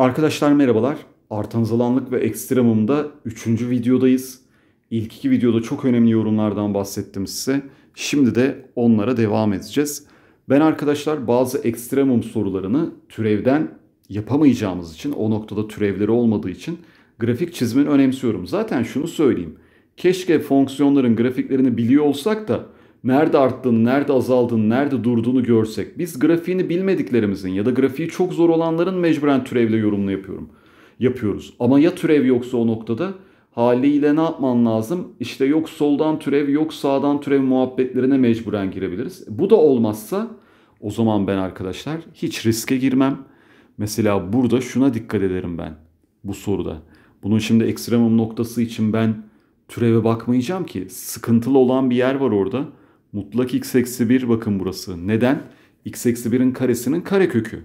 Arkadaşlar merhabalar. Artan zalanlık ve ekstremumda 3. videodayız. İlk iki videoda çok önemli yorumlardan bahsettim size. Şimdi de onlara devam edeceğiz. Ben arkadaşlar bazı ekstremum sorularını türevden yapamayacağımız için o noktada türevleri olmadığı için grafik çizmeni önemsiyorum. Zaten şunu söyleyeyim. Keşke fonksiyonların grafiklerini biliyor olsak da nerede arttığını, nerede azaldığını, nerede durduğunu görsek. Biz grafiğini bilmediklerimizin ya da grafiği çok zor olanların mecburen türevle yorumlu yapıyorum. Yapıyoruz. Ama ya türev yoksa o noktada haliyle ne yapman lazım? İşte yok soldan türev, yok sağdan türev muhabbetlerine mecburen girebiliriz. Bu da olmazsa o zaman ben arkadaşlar hiç riske girmem. Mesela burada şuna dikkat ederim ben bu soruda. Bunun şimdi ekstremum noktası için ben türeve bakmayacağım ki. Sıkıntılı olan bir yer var orada. Mutlak x eksi 1 bakın burası. Neden? x eksi 1'in karesinin karekökü.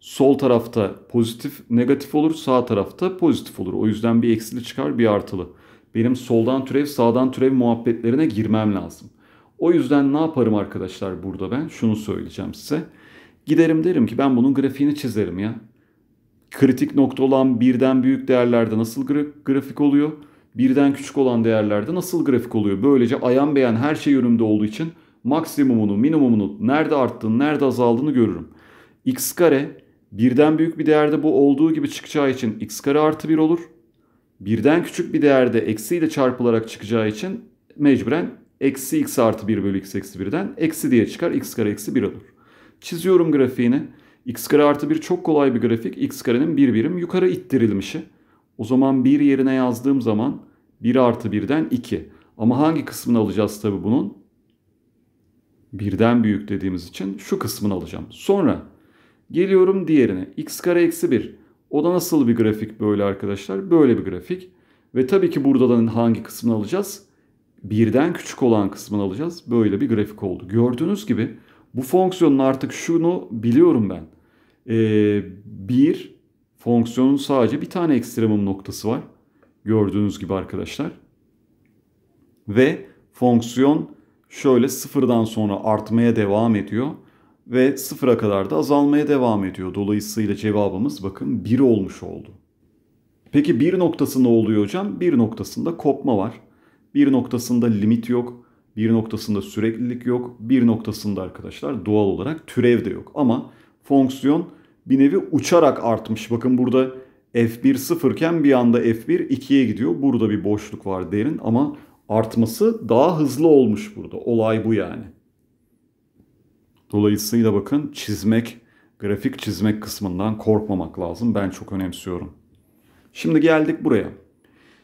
Sol tarafta pozitif negatif olur. Sağ tarafta pozitif olur. O yüzden bir eksili çıkar bir artılı. Benim soldan türev sağdan türev muhabbetlerine girmem lazım. O yüzden ne yaparım arkadaşlar burada ben? Şunu söyleyeceğim size. Giderim derim ki ben bunun grafiğini çizerim ya. Kritik nokta olan birden büyük değerlerde nasıl grafik oluyor? birden küçük olan değerlerde nasıl grafik oluyor? Böylece ayan beyan her şey önümde olduğu için maksimumunu, minimumunu, nerede arttığını, nerede azaldığını görürüm. x kare birden büyük bir değerde bu olduğu gibi çıkacağı için x kare artı 1 olur. Birden küçük bir değerde eksiyle çarpılarak çıkacağı için mecburen eksi x artı 1 bölü x eksi 1'den eksi diye çıkar x kare eksi 1 olur. Çiziyorum grafiğini. x kare artı 1 çok kolay bir grafik. x karenin bir birim yukarı ittirilmişi. O zaman bir yerine yazdığım zaman 1 artı 1'den 2. Ama hangi kısmını alacağız tabi bunun? Birden büyük dediğimiz için şu kısmını alacağım. Sonra geliyorum diğerine. x kare eksi 1. O da nasıl bir grafik böyle arkadaşlar? Böyle bir grafik. Ve tabii ki burada da hangi kısmını alacağız? Birden küçük olan kısmını alacağız. Böyle bir grafik oldu. Gördüğünüz gibi bu fonksiyonun artık şunu biliyorum ben. Ee, Fonksiyonun sadece bir tane ekstremum noktası var. Gördüğünüz gibi arkadaşlar. Ve fonksiyon şöyle sıfırdan sonra artmaya devam ediyor. Ve sıfıra kadar da azalmaya devam ediyor. Dolayısıyla cevabımız bakın 1 olmuş oldu. Peki bir noktasında oluyor hocam? Bir noktasında kopma var. Bir noktasında limit yok. Bir noktasında süreklilik yok. Bir noktasında arkadaşlar doğal olarak türev de yok. Ama fonksiyon bir nevi uçarak artmış. Bakın burada F1 sıfırken bir anda F1 2'ye gidiyor. Burada bir boşluk var derin ama artması daha hızlı olmuş burada. Olay bu yani. Dolayısıyla bakın çizmek, grafik çizmek kısmından korkmamak lazım. Ben çok önemsiyorum. Şimdi geldik buraya.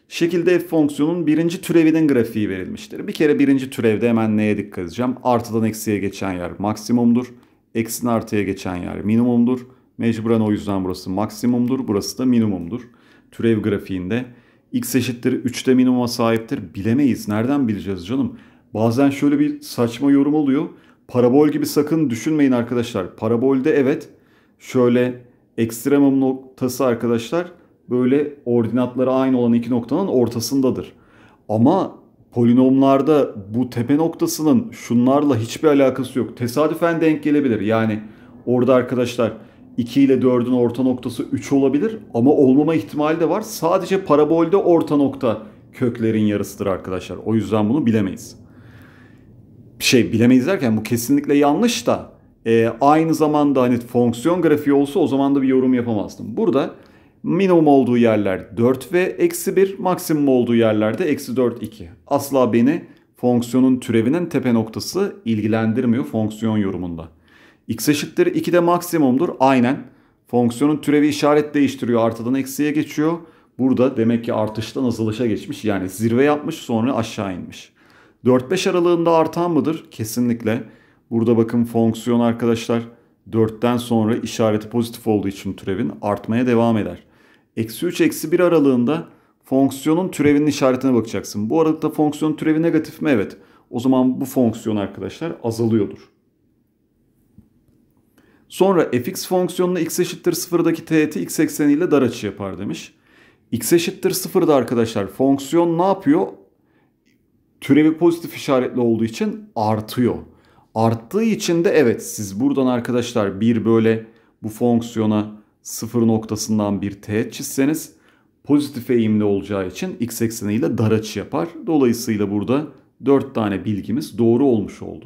Şekilde f fonksiyonun birinci türevinin grafiği verilmiştir. Bir kere birinci türevde hemen neye dikkat edeceğim? Artıdan eksiye geçen yer maksimumdur. Eksin artıya geçen yer minimumdur. Mecburen o yüzden burası maksimumdur, burası da minimumdur. Türev grafiğinde x eşittir 3'te minimuma sahiptir bilemeyiz. Nereden bileceğiz canım? Bazen şöyle bir saçma yorum oluyor. Parabol gibi sakın düşünmeyin arkadaşlar. Parabolde evet şöyle ekstremum noktası arkadaşlar böyle ordinatları aynı olan iki noktanın ortasındadır. Ama polinomlarda bu tepe noktasının şunlarla hiçbir alakası yok. Tesadüfen denk gelebilir. Yani orada arkadaşlar 2 ile 4'ün orta noktası 3 olabilir ama olmama ihtimali de var. Sadece parabolde orta nokta köklerin yarısıdır arkadaşlar. O yüzden bunu bilemeyiz. Şey bilemeyiz derken bu kesinlikle yanlış da e, aynı zamanda hani fonksiyon grafiği olsa o zaman da bir yorum yapamazdım. Burada minimum olduğu yerler 4 ve eksi 1 maksimum olduğu yerlerde eksi 4 2. Asla beni fonksiyonun türevinin tepe noktası ilgilendirmiyor fonksiyon yorumunda x eşittir 2 de maksimumdur. Aynen. Fonksiyonun türevi işaret değiştiriyor. Artıdan eksiye geçiyor. Burada demek ki artıştan azalışa geçmiş. Yani zirve yapmış sonra aşağı inmiş. 4-5 aralığında artan mıdır? Kesinlikle. Burada bakın fonksiyon arkadaşlar 4'ten sonra işareti pozitif olduğu için türevin artmaya devam eder. Eksi 3 eksi 1 aralığında fonksiyonun türevinin işaretine bakacaksın. Bu aralıkta fonksiyon türevi negatif mi? Evet. O zaman bu fonksiyon arkadaşlar azalıyordur. Sonra fx fonksiyonuna x eşittir sıfırdaki teğeti x ekseniyle dar açı yapar demiş. x eşittir sıfırda arkadaşlar fonksiyon ne yapıyor? Türevi pozitif işaretli olduğu için artıyor. Arttığı için de evet siz buradan arkadaşlar bir böyle bu fonksiyona sıfır noktasından bir teğet çizseniz pozitif eğimli olacağı için x ekseniyle dar açı yapar. Dolayısıyla burada 4 tane bilgimiz doğru olmuş oldu.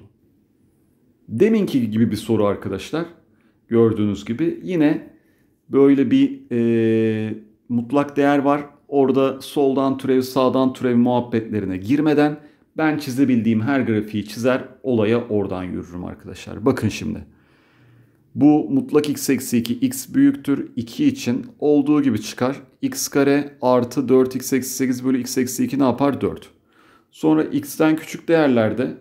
Deminki gibi bir soru arkadaşlar gördüğünüz gibi. Yine böyle bir e, mutlak değer var. Orada soldan türev sağdan türev muhabbetlerine girmeden ben çizebildiğim her grafiği çizer olaya oradan yürürüm arkadaşlar. Bakın şimdi. Bu mutlak x eksi 2 x büyüktür 2 için olduğu gibi çıkar. x kare artı 4 x eksi 8 bölü x eksi 2 ne yapar? 4. Sonra x'ten küçük değerlerde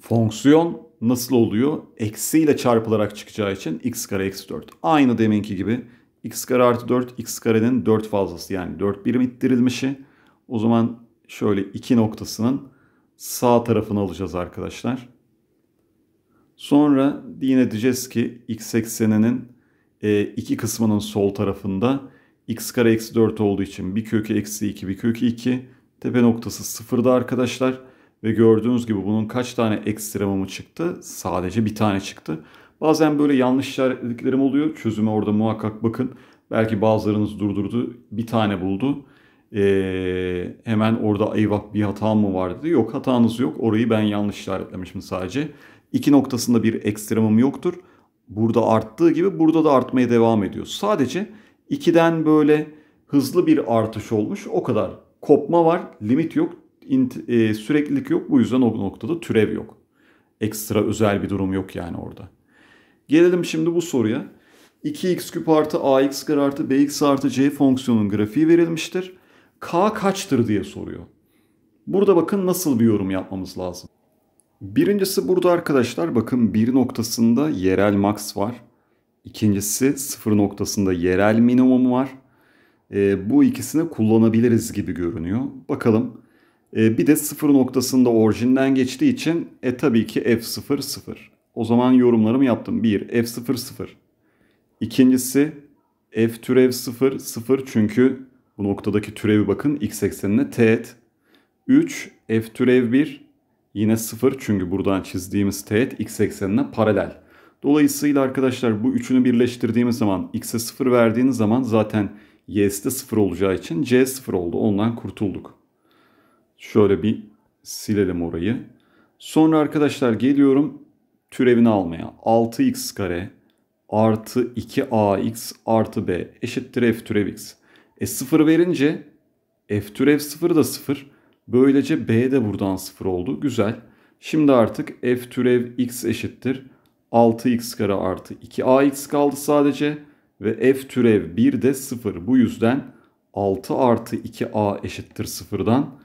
fonksiyon nasıl oluyor? Eksiyle çarpılarak çıkacağı için x kare eksi 4. Aynı deminki gibi x kare artı 4 x karenin 4 fazlası yani 4 birim ittirilmişi. O zaman şöyle 2 noktasının sağ tarafını alacağız arkadaşlar. Sonra yine diyeceğiz ki x ekseninin e, iki kısmının sol tarafında x kare eksi 4 olduğu için bir kökü eksi 2 bir kökü 2 tepe noktası sıfırda arkadaşlar. Ve gördüğünüz gibi bunun kaç tane ekstremamı çıktı? Sadece bir tane çıktı. Bazen böyle yanlış işaretlediklerim oluyor. Çözüme orada muhakkak bakın. Belki bazılarınız durdurdu. Bir tane buldu. Ee, hemen orada eyvah bir hata mı var dedi. Yok hatanız yok. Orayı ben yanlış işaretlemişim sadece. İki noktasında bir ekstremum yoktur. Burada arttığı gibi burada da artmaya devam ediyor. Sadece 2'den böyle hızlı bir artış olmuş. O kadar kopma var, limit yok e, süreklilik yok. Bu yüzden o noktada türev yok. Ekstra özel bir durum yok yani orada. Gelelim şimdi bu soruya. 2x küp artı ax kare artı bx artı c fonksiyonun grafiği verilmiştir. k kaçtır diye soruyor. Burada bakın nasıl bir yorum yapmamız lazım. Birincisi burada arkadaşlar bakın bir noktasında yerel max var. İkincisi sıfır noktasında yerel minimum var. E, bu ikisini kullanabiliriz gibi görünüyor. Bakalım ee, bir de sıfır noktasında orijinden geçtiği için e tabii ki F0 0. O zaman yorumlarımı yaptım. 1 F0 0. İkincisi F türev 0 0 çünkü bu noktadaki türevi bakın x eksenine teğet. 3 F türev 1 yine 0 çünkü buradan çizdiğimiz teğet x eksenine paralel. Dolayısıyla arkadaşlar bu üçünü birleştirdiğimiz zaman x'e 0 verdiğiniz zaman zaten y'si de 0 olacağı için c 0 oldu. Ondan kurtulduk. Şöyle bir silelim orayı. Sonra arkadaşlar geliyorum türevini almaya. 6x kare artı 2ax artı b eşittir f türev x. E 0 verince f türev 0 da 0. Böylece b de buradan 0 oldu. Güzel. Şimdi artık f türev x eşittir. 6x kare artı 2ax kaldı sadece. Ve f türev 1 de 0. Bu yüzden 6 artı 2a eşittir 0'dan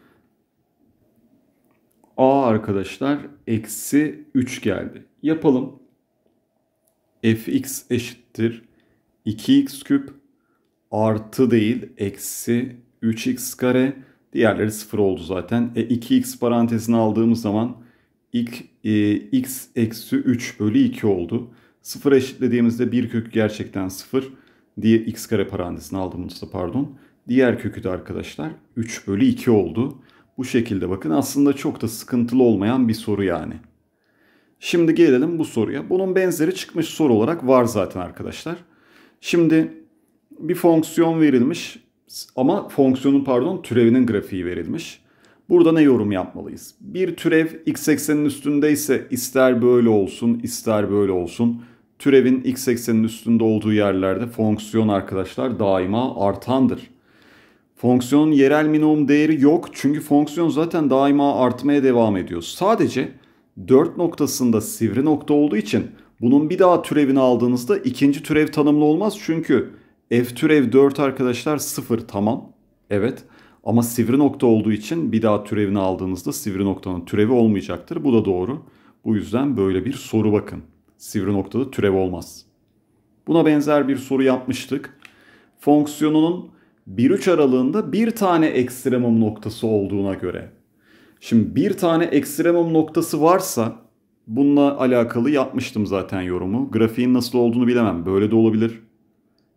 A arkadaşlar eksi 3 geldi. Yapalım. fx eşittir 2x küp artı değil eksi 3x kare. Diğerleri sıfır oldu zaten. E, 2x parantezini aldığımız zaman ilk, e, x eksi 3 bölü 2 oldu. Sıfır eşitlediğimizde bir kökü gerçekten sıfır. Diye x kare parantezini aldığımızda pardon. Diğer kökü de arkadaşlar 3 bölü 2 oldu. Bu şekilde bakın aslında çok da sıkıntılı olmayan bir soru yani. Şimdi gelelim bu soruya. Bunun benzeri çıkmış soru olarak var zaten arkadaşlar. Şimdi bir fonksiyon verilmiş ama fonksiyonun pardon türevinin grafiği verilmiş. Burada ne yorum yapmalıyız? Bir türev x eksenin üstündeyse ister böyle olsun ister böyle olsun. Türevin x eksenin üstünde olduğu yerlerde fonksiyon arkadaşlar daima artandır. Fonksiyonun yerel minimum değeri yok çünkü fonksiyon zaten daima artmaya devam ediyor. Sadece 4 noktasında sivri nokta olduğu için bunun bir daha türevini aldığınızda ikinci türev tanımlı olmaz. Çünkü f türev 4 arkadaşlar 0 tamam evet ama sivri nokta olduğu için bir daha türevini aldığınızda sivri noktanın türevi olmayacaktır. Bu da doğru. Bu yüzden böyle bir soru bakın. Sivri noktada türev olmaz. Buna benzer bir soru yapmıştık. Fonksiyonunun 1-3 aralığında bir tane ekstremum noktası olduğuna göre. Şimdi bir tane ekstremum noktası varsa bununla alakalı yapmıştım zaten yorumu. Grafiğin nasıl olduğunu bilemem. Böyle de olabilir.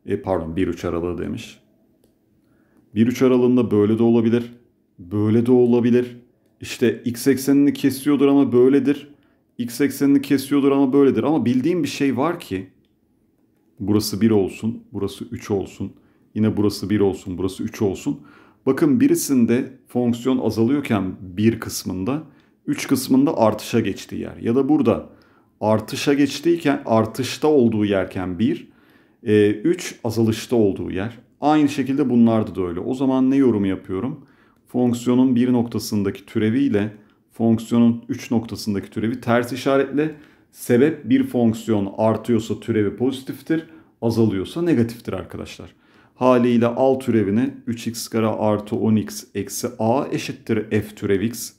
E pardon 1-3 aralığı demiş. 1-3 aralığında böyle de olabilir. Böyle de olabilir. İşte x eksenini kesiyordur ama böyledir. X eksenini kesiyordur ama böyledir. Ama bildiğim bir şey var ki burası 1 olsun, burası 3 olsun. Yine burası 1 olsun, burası 3 olsun. Bakın birisinde fonksiyon azalıyorken 1 kısmında, 3 kısmında artışa geçtiği yer. Ya da burada artışa geçtiyken, artışta olduğu yerken 1, 3 e, azalışta olduğu yer. Aynı şekilde bunlarda da öyle. O zaman ne yorum yapıyorum? Fonksiyonun 1 noktasındaki türevi ile fonksiyonun 3 noktasındaki türevi ters işaretle. Sebep bir fonksiyon artıyorsa türevi pozitiftir, azalıyorsa negatiftir arkadaşlar. Haliyle al türevini 3x kare artı 10x eksi a eşittir f türev x.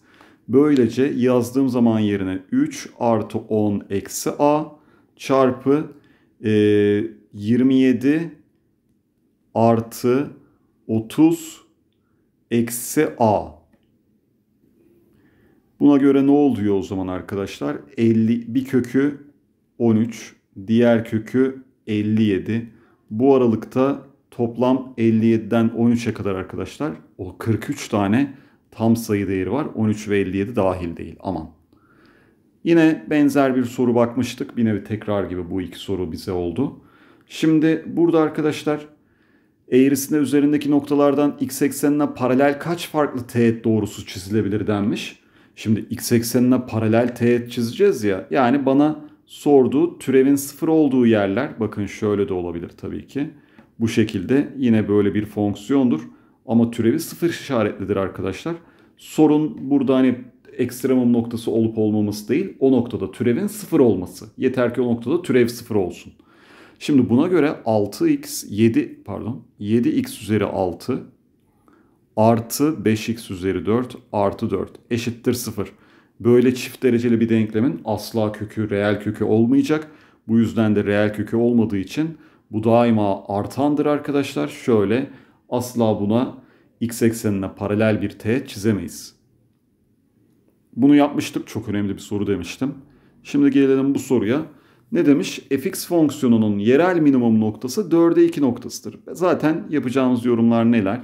Böylece yazdığım zaman yerine 3 artı 10 eksi a çarpı e, 27 artı 30 eksi a. Buna göre ne oluyor o zaman arkadaşlar? 50 bir kökü 13, diğer kökü 57. Bu aralıkta Toplam 57'den 13'e kadar arkadaşlar o 43 tane tam sayı değeri var. 13 ve 57 dahil değil aman. Yine benzer bir soru bakmıştık. Bir nevi tekrar gibi bu iki soru bize oldu. Şimdi burada arkadaşlar eğrisinde üzerindeki noktalardan x eksenine paralel kaç farklı teğet doğrusu çizilebilir denmiş. Şimdi x eksenine paralel teğet çizeceğiz ya. Yani bana sorduğu türevin sıfır olduğu yerler bakın şöyle de olabilir tabii ki. Bu şekilde yine böyle bir fonksiyondur. Ama türevi sıfır işaretlidir arkadaşlar. Sorun burada hani ekstremum noktası olup olmaması değil. O noktada türevin sıfır olması. Yeter ki o noktada türev sıfır olsun. Şimdi buna göre 6x 7 pardon 7x üzeri 6 artı 5x üzeri 4 artı 4 eşittir 0. Böyle çift dereceli bir denklemin asla kökü reel kökü olmayacak. Bu yüzden de reel kökü olmadığı için bu daima artandır arkadaşlar. Şöyle asla buna x eksenine paralel bir teğet çizemeyiz. Bunu yapmıştık. Çok önemli bir soru demiştim. Şimdi gelelim bu soruya. Ne demiş? fx fonksiyonunun yerel minimum noktası 4'e 2 noktasıdır. Zaten yapacağımız yorumlar neler?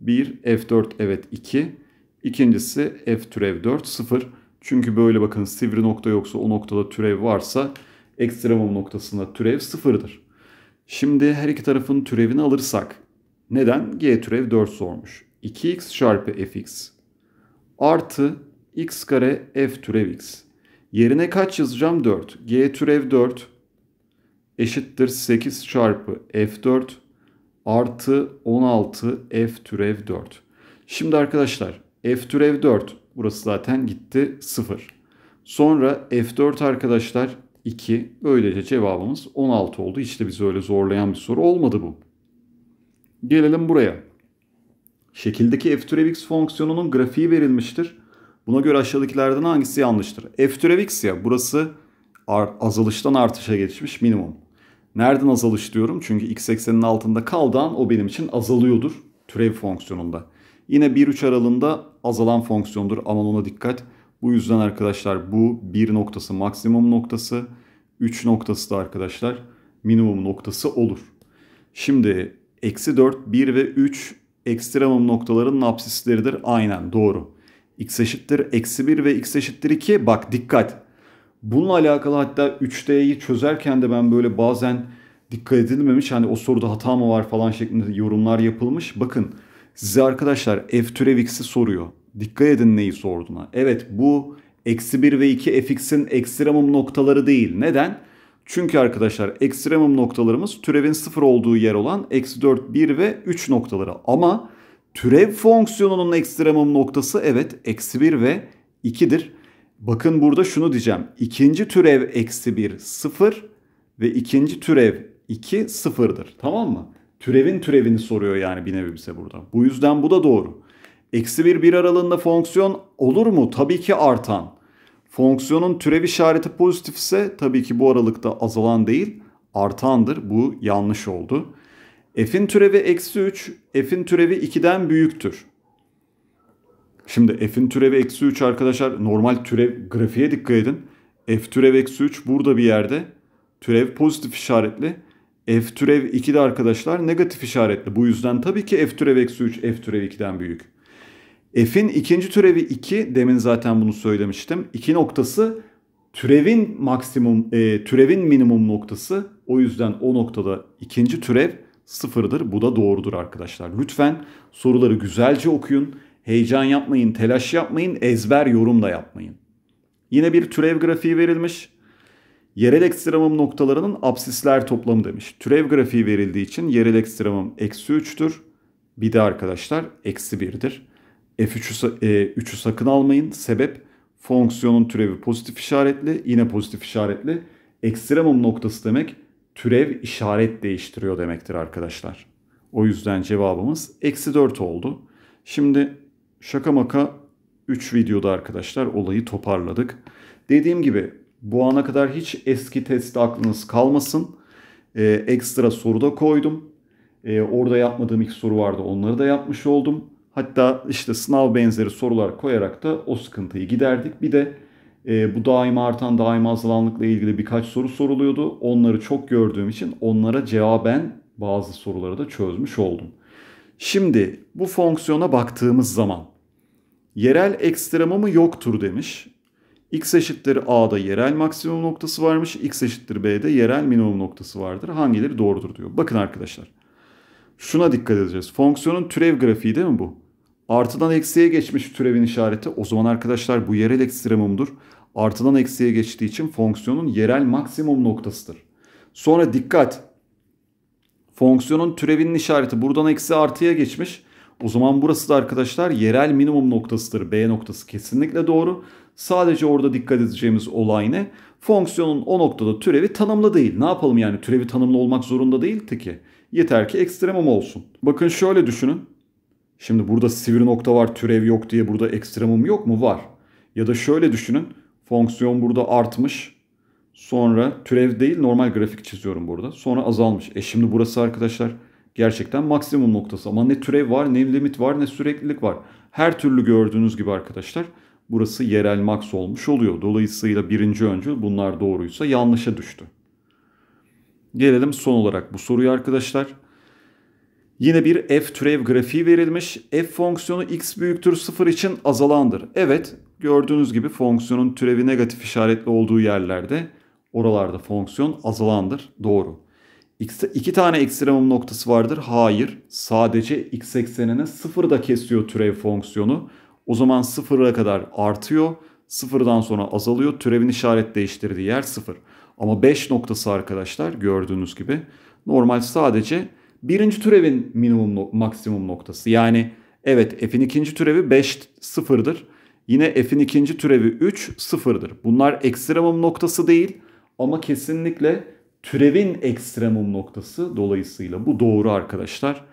1 f4 evet 2. İkincisi f türev 4 0. Çünkü böyle bakın sivri nokta yoksa o noktada türev varsa ekstremum noktasında türev 0'dır. Şimdi her iki tarafın türevini alırsak. Neden? G türev 4 sormuş. 2x çarpı fx artı x kare f türev x. Yerine kaç yazacağım? 4. G türev 4 eşittir 8 çarpı f4 artı 16 f türev 4. Şimdi arkadaşlar f türev 4 burası zaten gitti 0. Sonra f4 arkadaşlar 2. Böylece cevabımız 16 oldu. Hiç de bizi öyle zorlayan bir soru olmadı bu. Gelelim buraya. Şekildeki f türev x fonksiyonunun grafiği verilmiştir. Buna göre aşağıdakilerden hangisi yanlıştır? f türev x ya burası azalıştan artışa geçmiş minimum. Nereden azalış diyorum? Çünkü x eksenin altında kaldan o benim için azalıyordur türev fonksiyonunda. Yine 1-3 aralığında azalan fonksiyondur. Aman ona dikkat. Bu yüzden arkadaşlar bu bir noktası maksimum noktası, 3 noktası da arkadaşlar minimum noktası olur. Şimdi eksi 4, 1 ve 3 ekstremum noktaların napsisleridir Aynen doğru. x eşittir eksi 1 ve x eşittir 2. Bak dikkat. Bununla alakalı hatta 3D'yi çözerken de ben böyle bazen dikkat edilmemiş. Hani o soruda hata mı var falan şeklinde yorumlar yapılmış. Bakın Size arkadaşlar f türev x'i soruyor. Dikkat edin neyi sorduğuna. Evet bu eksi 1 ve 2 fx'in ekstremum noktaları değil. Neden? Çünkü arkadaşlar ekstremum noktalarımız türevin sıfır olduğu yer olan eksi 4, 1 ve 3 noktaları. Ama türev fonksiyonunun ekstremum noktası evet eksi 1 ve 2'dir. Bakın burada şunu diyeceğim. İkinci türev eksi 1 0 ve ikinci türev 2 sıfırdır. Tamam mı? Türevin türevini soruyor yani bir nevi bize burada. Bu yüzden bu da doğru. Eksi bir bir aralığında fonksiyon olur mu? Tabii ki artan. Fonksiyonun türev işareti pozitifse tabii ki bu aralıkta azalan değil artandır. Bu yanlış oldu. F'in türevi eksi 3, F'in türevi 2'den büyüktür. Şimdi F'in türevi eksi 3 arkadaşlar normal türev grafiğe dikkat edin. F türev eksi 3 burada bir yerde. Türev pozitif işaretli f türev 2 de arkadaşlar negatif işaretli. Bu yüzden tabii ki f türev eksi 3 f türev 2'den büyük. F'in ikinci türevi 2 demin zaten bunu söylemiştim. 2 noktası türevin maksimum e, türevin minimum noktası. O yüzden o noktada ikinci türev sıfırdır. Bu da doğrudur arkadaşlar. Lütfen soruları güzelce okuyun. Heyecan yapmayın, telaş yapmayın, ezber yorum da yapmayın. Yine bir türev grafiği verilmiş. Yerel ekstremum noktalarının absisler toplamı demiş. Türev grafiği verildiği için yerel ekstremum eksi 3'tür. Bir de arkadaşlar eksi 1'dir. F3'ü 3'ü sakın almayın. Sebep fonksiyonun türevi pozitif işaretli. Yine pozitif işaretli. Ekstremum noktası demek türev işaret değiştiriyor demektir arkadaşlar. O yüzden cevabımız eksi 4 oldu. Şimdi şaka maka 3 videoda arkadaşlar olayı toparladık. Dediğim gibi bu ana kadar hiç eski testi aklınız kalmasın. E, ekstra soru da koydum. E, orada yapmadığım iki soru vardı onları da yapmış oldum. Hatta işte sınav benzeri sorular koyarak da o sıkıntıyı giderdik. Bir de e, bu daima artan daima azalanlıkla ilgili birkaç soru soruluyordu. Onları çok gördüğüm için onlara cevaben bazı soruları da çözmüş oldum. Şimdi bu fonksiyona baktığımız zaman yerel ekstremumu yoktur demiş x eşittir a'da yerel maksimum noktası varmış. x eşittir b'de yerel minimum noktası vardır. Hangileri doğrudur diyor. Bakın arkadaşlar. Şuna dikkat edeceğiz. Fonksiyonun türev grafiği değil mi bu? Artıdan eksiye geçmiş türevin işareti. O zaman arkadaşlar bu yerel ekstremumdur. Artıdan eksiye geçtiği için fonksiyonun yerel maksimum noktasıdır. Sonra dikkat. Fonksiyonun türevinin işareti buradan eksi artıya geçmiş. O zaman burası da arkadaşlar yerel minimum noktasıdır. B noktası kesinlikle doğru. Sadece orada dikkat edeceğimiz olay ne? Fonksiyonun o noktada türevi tanımlı değil. Ne yapalım yani türevi tanımlı olmak zorunda değildi ki. Yeter ki ekstremum olsun. Bakın şöyle düşünün. Şimdi burada sivri nokta var türev yok diye burada ekstremum yok mu? Var. Ya da şöyle düşünün. Fonksiyon burada artmış. Sonra türev değil normal grafik çiziyorum burada. Sonra azalmış. E şimdi burası arkadaşlar gerçekten maksimum noktası. Ama ne türev var ne limit var ne süreklilik var. Her türlü gördüğünüz gibi arkadaşlar Burası yerel max olmuş oluyor. Dolayısıyla birinci öncül bunlar doğruysa yanlışa düştü. Gelelim son olarak bu soruyu arkadaşlar. Yine bir f türev grafiği verilmiş. F fonksiyonu x büyüktür 0 için azalandır. Evet gördüğünüz gibi fonksiyonun türevi negatif işaretli olduğu yerlerde oralarda fonksiyon azalandır. Doğru. İki tane ekstremum noktası vardır. Hayır. Sadece x eksenine sıfırda kesiyor türev fonksiyonu. O zaman sıfıra kadar artıyor. Sıfırdan sonra azalıyor. Türevin işaret değiştirdiği yer sıfır. Ama 5 noktası arkadaşlar gördüğünüz gibi normal sadece birinci türevin minimum maksimum noktası. Yani evet f'in ikinci türevi 5 sıfırdır. Yine f'in ikinci türevi 3 sıfırdır. Bunlar ekstremum noktası değil ama kesinlikle türevin ekstremum noktası dolayısıyla bu doğru arkadaşlar.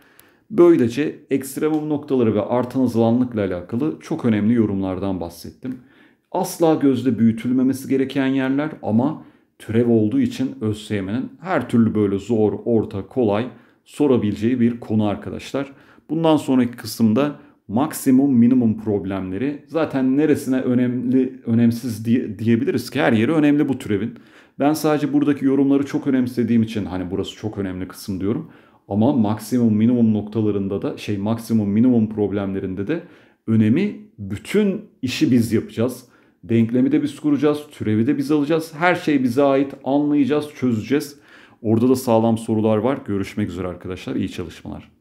Böylece ekstremum noktaları ve artan azalanlıkla alakalı çok önemli yorumlardan bahsettim. Asla gözde büyütülmemesi gereken yerler ama türev olduğu için ÖSYM'nin her türlü böyle zor, orta, kolay sorabileceği bir konu arkadaşlar. Bundan sonraki kısımda maksimum minimum problemleri zaten neresine önemli önemsiz diye, diyebiliriz ki her yeri önemli bu türevin. Ben sadece buradaki yorumları çok önemsediğim için hani burası çok önemli kısım diyorum. Ama maksimum minimum noktalarında da şey maksimum minimum problemlerinde de önemi bütün işi biz yapacağız. Denklemi de biz kuracağız, türevi de biz alacağız. Her şey bize ait anlayacağız, çözeceğiz. Orada da sağlam sorular var. Görüşmek üzere arkadaşlar. İyi çalışmalar.